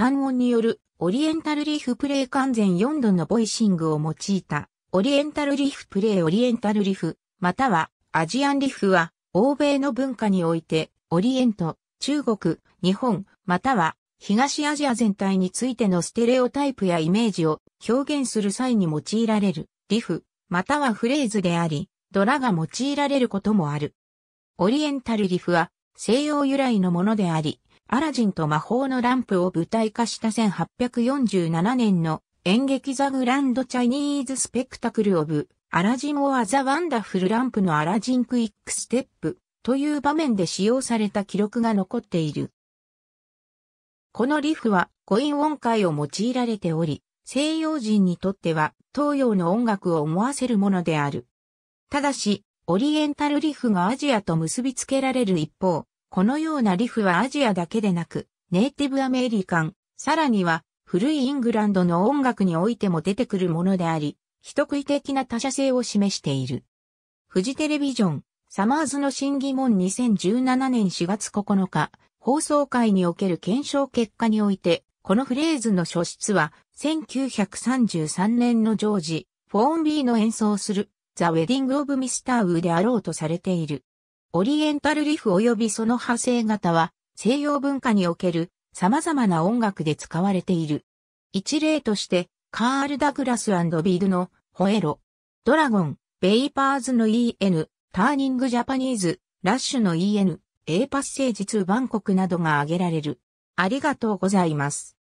単音によるオリエンタルリーフプレイ完全4度のボイシングを用いたオリエンタルリーフプレイオリエンタルリフまたはアジアンリフは欧米の文化においてオリエント、中国、日本または東アジア全体についてのステレオタイプやイメージを表現する際に用いられるリフまたはフレーズでありドラが用いられることもある。オリエンタルリフは西洋由来のものであり、アラジンと魔法のランプを舞台化した1847年の演劇ザグランドチャイニーズスペクタクルオブアラジンオアザワンダフルランプのアラジンクイックステップという場面で使用された記録が残っている。このリフは五音音階を用いられており、西洋人にとっては東洋の音楽を思わせるものである。ただし、オリエンタルリフがアジアと結びつけられる一方、このようなリフはアジアだけでなく、ネイティブアメリカン、さらには古いイングランドの音楽においても出てくるものであり、人食い的な他者性を示している。フジテレビジョン、サマーズの新疑問2017年4月9日、放送会における検証結果において、このフレーズの書出は、1933年のジョージ、フォーンビーの演奏する、ザ・ウェディング・オブ・ミスター・ウーであろうとされている。オリエンタルリフ及びその派生型は西洋文化における様々な音楽で使われている。一例として、カール・ダグラスビールのホエロ、ドラゴン、ベイパーズの EN、ターニング・ジャパニーズ、ラッシュの EN、A パッセージ2バンコクなどが挙げられる。ありがとうございます。